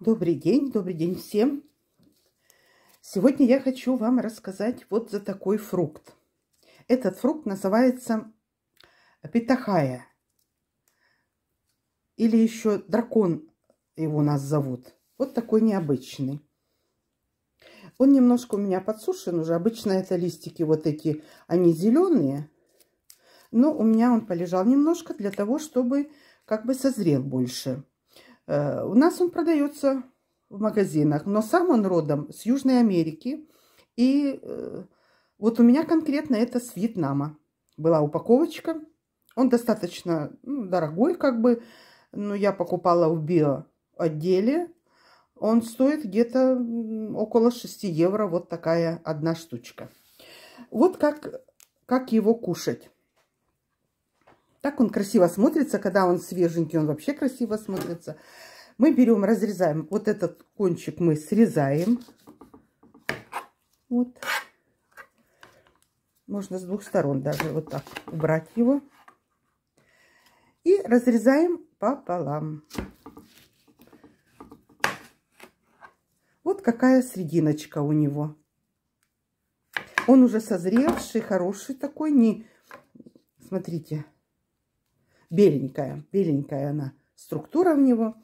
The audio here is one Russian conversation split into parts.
Добрый день, добрый день всем. Сегодня я хочу вам рассказать вот за такой фрукт. Этот фрукт называется петахая. Или еще дракон его нас зовут. Вот такой необычный. Он немножко у меня подсушен уже. Обычно это листики вот эти, они зеленые. Но у меня он полежал немножко для того, чтобы как бы созрел больше. Э, у нас он продается в магазинах, но сам он родом с Южной Америки. И э, вот у меня конкретно это с Вьетнама была упаковочка. Он достаточно ну, дорогой, как бы, но я покупала в био отделе. Он стоит где-то около 6 евро, вот такая одна штучка. Вот как, как его кушать. Так он красиво смотрится, когда он свеженький, он вообще красиво смотрится. Мы берем, разрезаем. Вот этот кончик мы срезаем. Вот. Можно с двух сторон даже вот так убрать его. И разрезаем пополам. Вот какая срединочка у него. Он уже созревший, хороший такой. Не... Смотрите беленькая, беленькая она структура в него.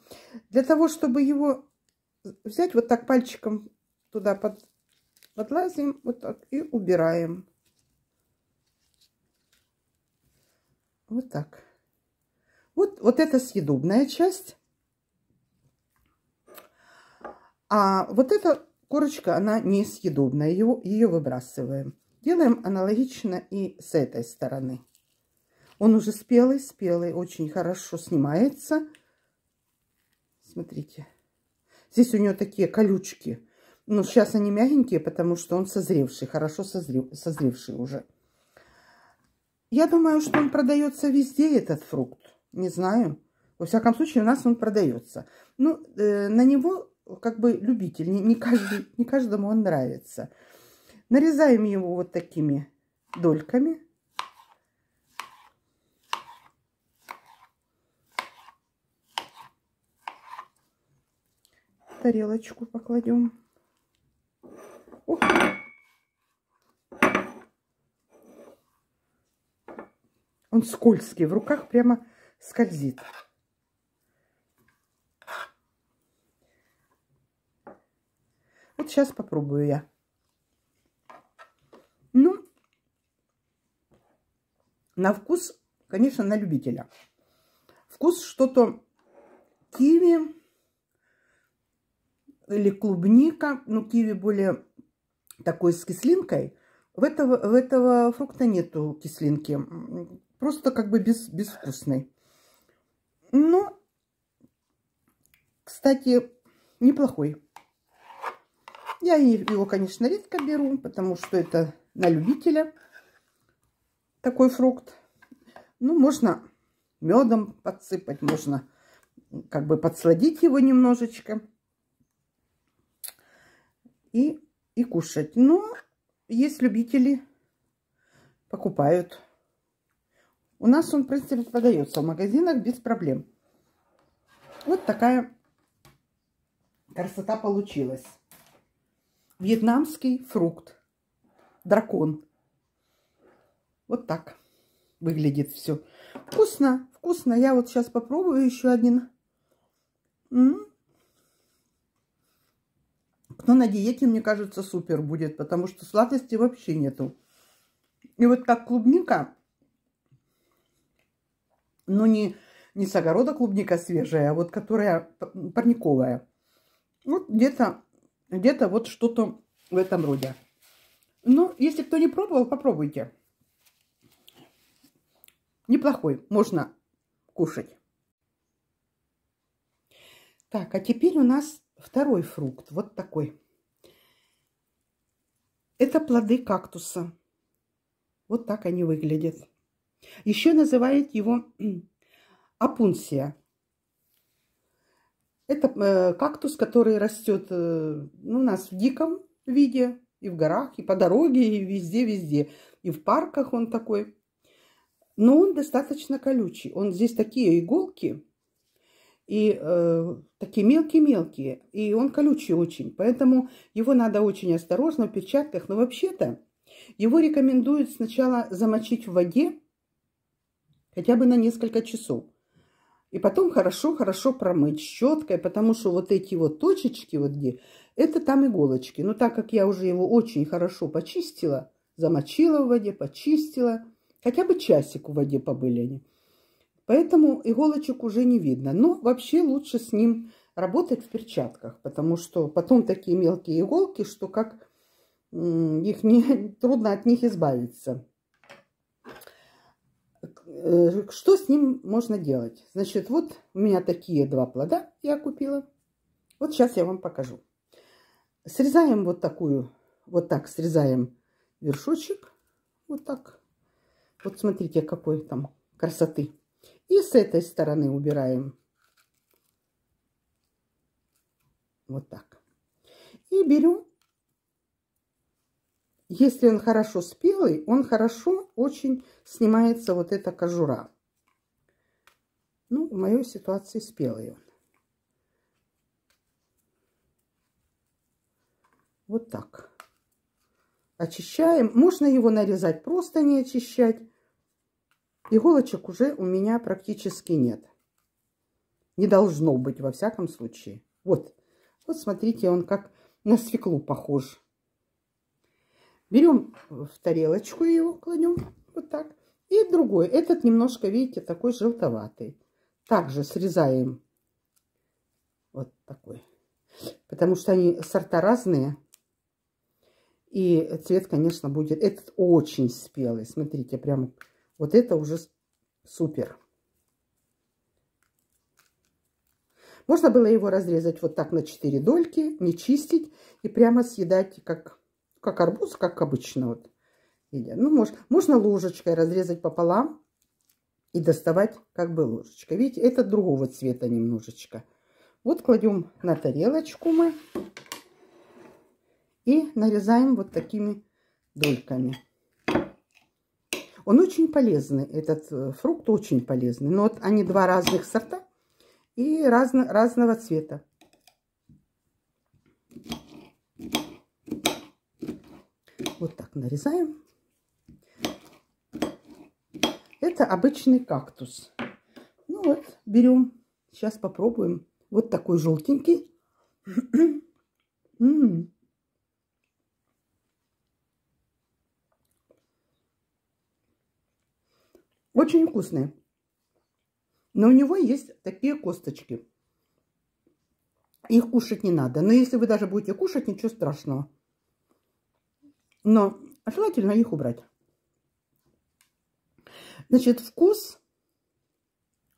Для того, чтобы его взять вот так пальчиком туда под, подлазим, вот так и убираем. Вот так. Вот, вот это съедобная часть. А вот эта корочка, она несъедобная, ее, ее выбрасываем. Делаем аналогично и с этой стороны. Он уже спелый, спелый, очень хорошо снимается. Смотрите. Здесь у него такие колючки. но ну, сейчас они мягенькие, потому что он созревший, хорошо созрев, созревший уже. Я думаю, что он продается везде, этот фрукт. Не знаю. Во всяком случае, у нас он продается. Ну, э, на него как бы любитель. Не, не, каждый, не каждому он нравится. Нарезаем его вот такими дольками. тарелочку покладем. Ух. Он скользкий, в руках прямо скользит. Вот сейчас попробую я. Ну, на вкус, конечно, на любителя. Вкус что-то киви, или клубника, ну, киви более такой с кислинкой. В этого, в этого фрукта нету кислинки. Просто как бы без, безвкусный. Но, ну, кстати, неплохой. Я его, конечно, редко беру, потому что это на любителя такой фрукт. Ну, можно медом подсыпать, можно как бы подсладить его немножечко и, и кушать. Но есть любители, покупают. У нас он, в принципе, продается в магазинах без проблем. Вот такая красота получилась. Вьетнамский фрукт. Дракон. Вот так выглядит все. Вкусно, вкусно. Я вот сейчас попробую еще один. М -м -м. Кто ну, на диете, мне кажется, супер будет, потому что сладости вообще нету. И вот как клубника, но ну, не, не с огорода клубника свежая, а вот которая парниковая. Вот где-то где, -то, вот что-то в этом роде. Но ну, если кто не пробовал, попробуйте. Неплохой, можно кушать. Так, а теперь у нас Второй фрукт, вот такой. Это плоды кактуса. Вот так они выглядят. Еще называют его апунсия. Это э, кактус, который растет э, ну, у нас в диком виде, и в горах, и по дороге, и везде-везде. И в парках он такой. Но он достаточно колючий. Он здесь такие иголки, и э, такие мелкие-мелкие, и он колючий очень, поэтому его надо очень осторожно в перчатках. Но вообще-то его рекомендуют сначала замочить в воде хотя бы на несколько часов. И потом хорошо-хорошо промыть щеткой, потому что вот эти вот точечки вот где, это там иголочки. Но так как я уже его очень хорошо почистила, замочила в воде, почистила, хотя бы часик в воде побыли они – Поэтому иголочек уже не видно. Но вообще лучше с ним работать в перчатках, потому что потом такие мелкие иголки, что как их не, трудно от них избавиться. Э, что с ним можно делать? Значит, вот у меня такие два плода я купила. Вот сейчас я вам покажу. Срезаем вот такую, вот так срезаем вершочек. Вот так. Вот смотрите, какой там красоты. И с этой стороны убираем. Вот так. И берем, если он хорошо спелый, он хорошо очень снимается вот эта кожура. Ну, в моей ситуации спелый он. Вот так. Очищаем. Можно его нарезать, просто не очищать. Иголочек уже у меня практически нет. Не должно быть, во всяком случае. Вот, вот смотрите, он как на свеклу похож. Берем в тарелочку его, кладем вот так. И другой, этот немножко, видите, такой желтоватый. Также срезаем вот такой. Потому что они сорта разные. И цвет, конечно, будет... Этот очень спелый. Смотрите, прямо вот это уже супер. Можно было его разрезать вот так на 4 дольки, не чистить и прямо съедать, как, как арбуз, как обычно. Вот. Или, Ну, можно, можно ложечкой разрезать пополам и доставать как бы ложечкой. Видите, это другого цвета немножечко. Вот кладем на тарелочку мы и нарезаем вот такими дольками. Он очень полезный, этот э, фрукт очень полезный. Но вот они два разных сорта и разно, разного цвета. Вот так нарезаем. Это обычный кактус. Ну вот, берем. Сейчас попробуем. Вот такой желтенький. Очень вкусные, Но у него есть такие косточки. Их кушать не надо. Но если вы даже будете кушать, ничего страшного. Но желательно их убрать. Значит, вкус,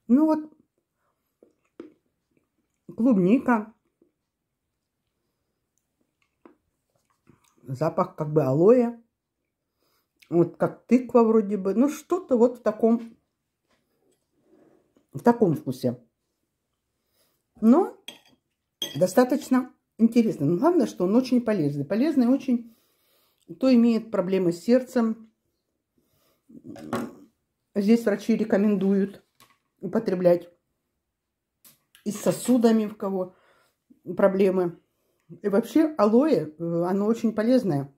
ну вот, клубника, запах как бы алоэ вот как тыква вроде бы, ну что-то вот в таком, в таком вкусе. Но достаточно интересно. Но главное, что он очень полезный. Полезный очень, кто имеет проблемы с сердцем. Здесь врачи рекомендуют употреблять и с сосудами, у кого проблемы. И вообще алоэ, э, оно очень полезное.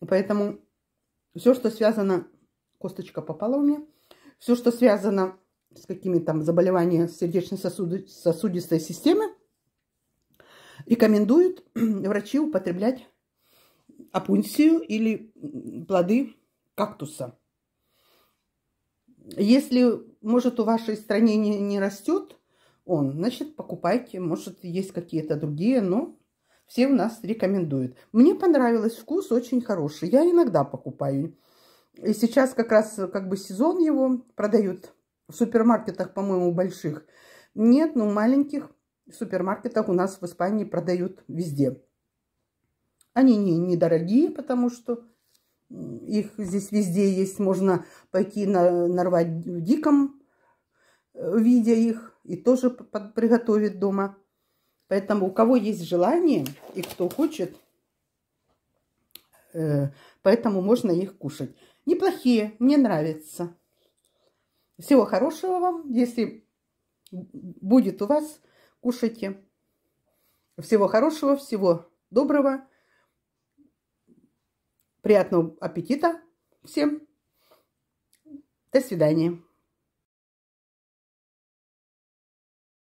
Поэтому все, что связано... Косточка попала у меня. Все, что связано с какими-то там заболеваниями сердечно-сосудистой системы, рекомендуют врачи употреблять апунсию или плоды кактуса. Если, может, у вашей стране не, не растет он, значит, покупайте. Может, есть какие-то другие, но все у нас рекомендуют. Мне понравилось, вкус очень хороший. Я иногда покупаю. И сейчас как раз как бы сезон его продают в супермаркетах, по-моему, больших. Нет, ну маленьких супермаркетах у нас в Испании продают везде. Они не, недорогие, потому что их здесь везде есть. Можно пойти на, нарвать в диком э, видя их и тоже приготовить дома. Поэтому у кого есть желание и кто хочет, э, поэтому можно их кушать. Неплохие, мне нравятся. Всего хорошего вам. Если будет у вас, кушайте. Всего хорошего, всего доброго. Приятного аппетита всем. До свидания.